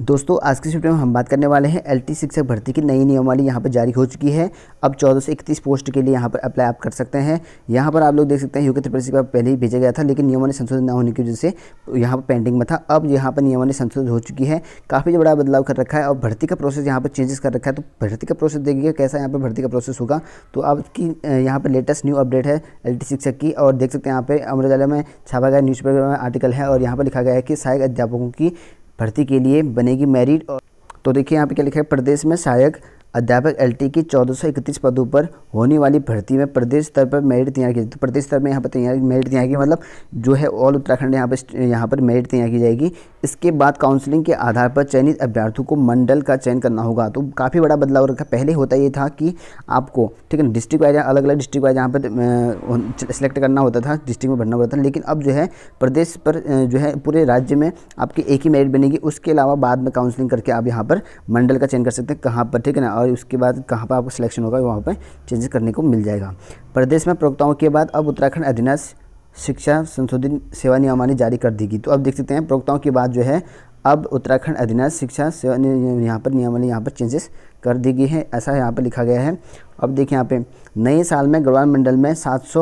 दोस्तों आज के वीडियो में हम बात करने वाले हैं एलटी शिक्षक भर्ती की नई नियमावली यहाँ पर जारी हो चुकी है अब चौदह से इकतीस पोस्ट के लिए यहाँ पर अप्लाई आप कर सकते हैं यहाँ पर आप लोग देख सकते हैं यूके त्रिपुरा का पहले ही भेजा गया था लेकिन नियमों ने संशोधन न होने की वजह से यहाँ पर पेंडिंग में था अब यहाँ पर नियमों ने संशोधन हो चुकी है काफ़ी बड़ा बदलाव कर रखा है और भर्ती का प्रोसेस यहाँ पर चेंजेस कर रखा है तो भर्ती का प्रोसेस देखिए कैसा यहाँ पर भर्ती का प्रोसेस होगा तो आपकी यहाँ पर लेटेस्ट न्यू अपडेट है एल शिक्षक की और देख सकते हैं यहाँ पर उजाला में छापा गया न्यूज़पेपर में आर्टिकल है और यहाँ पर लिखा गया है कि सहायक अध्यापकों की भर्ती के लिए बनेगी मेरिट और तो देखिए यहाँ पे क्या लिखा है प्रदेश में सहायक अध्यापक एलटी की चौदह सौ इकतीस पदों पर होने वाली भर्ती में प्रदेश स्तर पर मेरिट तैयार की तो प्रदेश स्तर में यहाँ पर तैयार मेरिट तैयार की मतलब जो है ऑल उत्तराखंड यहाँ पर यहाँ पर मेरिट तैयार की जाएगी इसके बाद काउंसलिंग के आधार पर चयनित अभ्यर्थियों को मंडल का चयन करना होगा तो काफ़ी बड़ा बदलाव रखा पहले होता ये था कि आपको ठीक है डिस्ट्रिक्ट वाइज अलग अलग डिस्ट्रिक्ट वाइज यहाँ पर सिलेक्ट करना होता था डिस्ट्रिक्ट में भरना होता था लेकिन अब जो है प्रदेश पर जो है पूरे राज्य में आपकी एक ही मेरिट बनेगी उसके अलावा बाद में काउंसलिंग करके आप यहाँ पर मंडल का चयन कर सकते हैं कहाँ पर ठीक है ना और उसके बाद कहाँ पर आपको सिलेक्शन होगा वहाँ पर चेंजेस करने को मिल जाएगा प्रदेश में प्रवक्ताओं के बाद अब उत्तराखंड अधीनस्थ शिक्षा संशोधन सेवा नियमावली जारी कर देगी तो अब देख सकते हैं प्रवक्ताओं की बात जो है अब उत्तराखंड अधीनस्थ शिक्षा सेवा यहाँ पर नियमावली यहाँ पर चेंजेस कर दी गई है ऐसा यहाँ पर लिखा गया है अब देखिए यहाँ पे नए साल में गढ़वाल मंडल में सात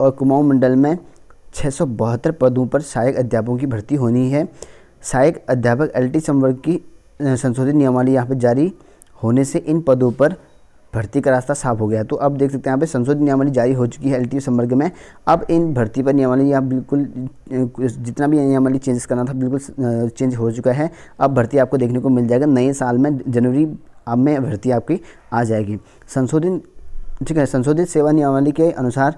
और कुमाऊं मंडल में छः पदों पर सहायक अध्यापकों की भर्ती होनी है सहायक अध्यापक एलटी संवर्ग की संशोधित नियमावली यहाँ पर जारी होने से इन पदों पर भर्ती का रास्ता साफ हो गया तो अब देख सकते हैं यहाँ पे संशोधित नियमावली जारी हो चुकी है एल टी संवर्ग में अब इन भर्ती पर नियमावली यहाँ बिल्कुल जितना भी नियमावली चेंजेस करना था बिल्कुल चेंज हो चुका है अब भर्ती आपको देखने को मिल जाएगा नए साल में जनवरी अब में भर्ती आपकी आ जाएगी संशोधन ठीक है संशोधित सेवा नियमावली के अनुसार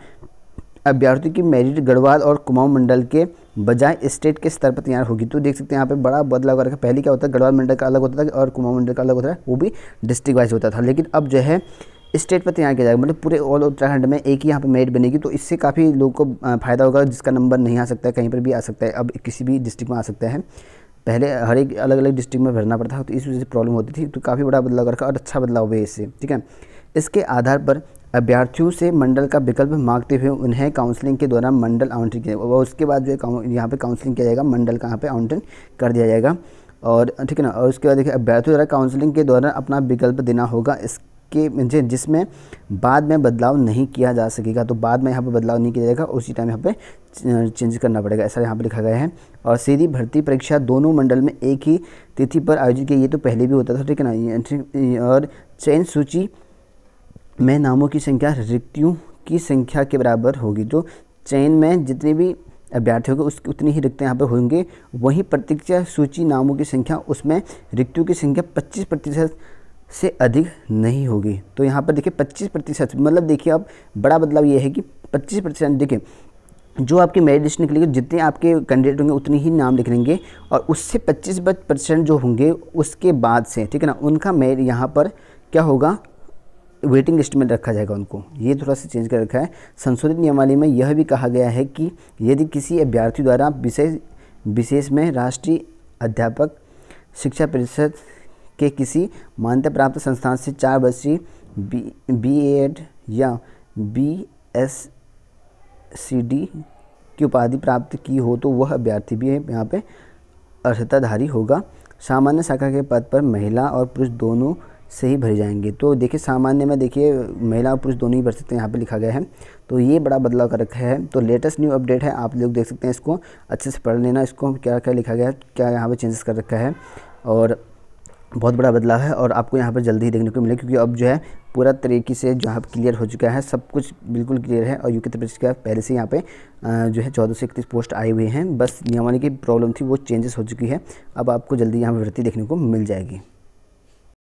अभ्यर्थियों की मेरिट गढ़वाल और कुमाऊं मंडल के बजाय स्टेट के स्तर पर तैयार होगी तो देख सकते हैं यहाँ पे बड़ा बदलाव कर पहले क्या होता है गढ़वाल मंडल का अलग होता था और कुमाऊं मंडल का अलग होता है वो भी डिस्ट्रिक्ट वाइज होता था लेकिन अब जो है स्टेट पर तैयार किया जाएगा मतलब पूरे ऑल उत्तराखंड में एक ही यहाँ पर मेरिट बनेगी तो इससे काफ़ी लोगों को फ़ायदा होगा जिसका नंबर नहीं आ सकता है कहीं पर भी आ सकता है अब किसी भी डिस्ट्रिक्ट में आ सकता है पहले हर एक अलग अलग डिस्ट्रिक्ट में भरना पड़ता था तो इस वजह से प्रॉब्लम होती थी तो काफ़ी बड़ा बदलाव रखा और अच्छा बदलाव हुआ इससे ठीक है इसके आधार पर अभ्यर्थियों से मंडल का विकल्प मांगते हुए उन्हें काउंसलिंग के दौरान मंडल आवंटन किया जाएगा और उसके बाद जो है यहाँ पर काउंसलिंग किया जाएगा मंडल का यहाँ पर आवंटन कर दिया जाएगा और ठीक है ना और उसके बाद देखिए अभ्यर्थियों द्वारा काउंसलिंग के दौरान अपना विकल्प देना होगा इसके जिसमें बाद में बदलाव नहीं किया जा सकेगा तो बाद में यहाँ पर बदलाव नहीं किया जाएगा उसी टाइम यहाँ पे चेंज करना पड़ेगा ऐसा यहाँ पर लिखा गया है और सीधी भर्ती परीक्षा दोनों मंडल में एक ही तिथि पर आयोजित की ये तो पहले भी होता था ठीक है ना और चयन सूची में नामों की संख्या रिक्तियों की संख्या के बराबर होगी जो चयन में जितने भी अभ्यर्थी होंगे उस उतनी ही रिक्तें यहाँ पर होंगे वहीं प्रतीक्षा सूची नामों की संख्या उसमें रिक्तियों की संख्या 25 प्रतिशत से अधिक नहीं होगी तो यहाँ पर देखिए 25 प्रतिशत मतलब देखिए अब बड़ा बदलाव ये है कि 25 प्रतिशत देखिए जो आपके मेरिट लिस्ट निकलेगी जितने आपके कैंडिडेट होंगे उतने ही नाम निकलेंगे और उससे पच्चीस परसेंट जो होंगे उसके बाद से ठीक है ना उनका मेरिट यहाँ पर क्या होगा वेटिंग लिस्ट में रखा जाएगा उनको ये थोड़ा सा चेंज कर रखा है संशोधित नियमावली में यह भी कहा गया है कि यदि किसी अभ्यर्थी द्वारा विशेष विशेष में राष्ट्रीय अध्यापक शिक्षा परिषद के किसी मान्यता प्राप्त संस्थान से चार वर्षीय बी बी एड या बी एस सी डी की उपाधि प्राप्त की हो तो वह अभ्यर्थी भी यहाँ पे अर्हताधारी होगा सामान्य शाखा के पद पर महिला और पुरुष दोनों से ही भरे जाएंगे तो देखिए सामान्य में देखिए महिला और पुरुष दोनों ही भर सकते हैं यहाँ पे लिखा गया है तो ये बड़ा बदलाव कर रखा है तो लेटेस्ट न्यू अपडेट है आप लोग देख सकते हैं इसको अच्छे से पढ़ लेना इसको क्या क्या लिखा गया है क्या यहाँ पर चेंजेस कर रखा है और बहुत बड़ा बदलाव है और आपको यहाँ पर जल्दी ही देखने को मिलेगा क्योंकि अब जो है पूरा तरीके से जहाँ क्लियर हो चुका है सब कुछ बिल्कुल क्लियर है और यूके तब्रेज का पहले से यहाँ पे जो है चौदह से इकतीस पोस्ट आए हुए हैं बस नियमानी की प्रॉब्लम थी वो चेंजेस हो चुकी है अब आपको जल्दी यहाँ पर वृत्ति देखने को मिल जाएगी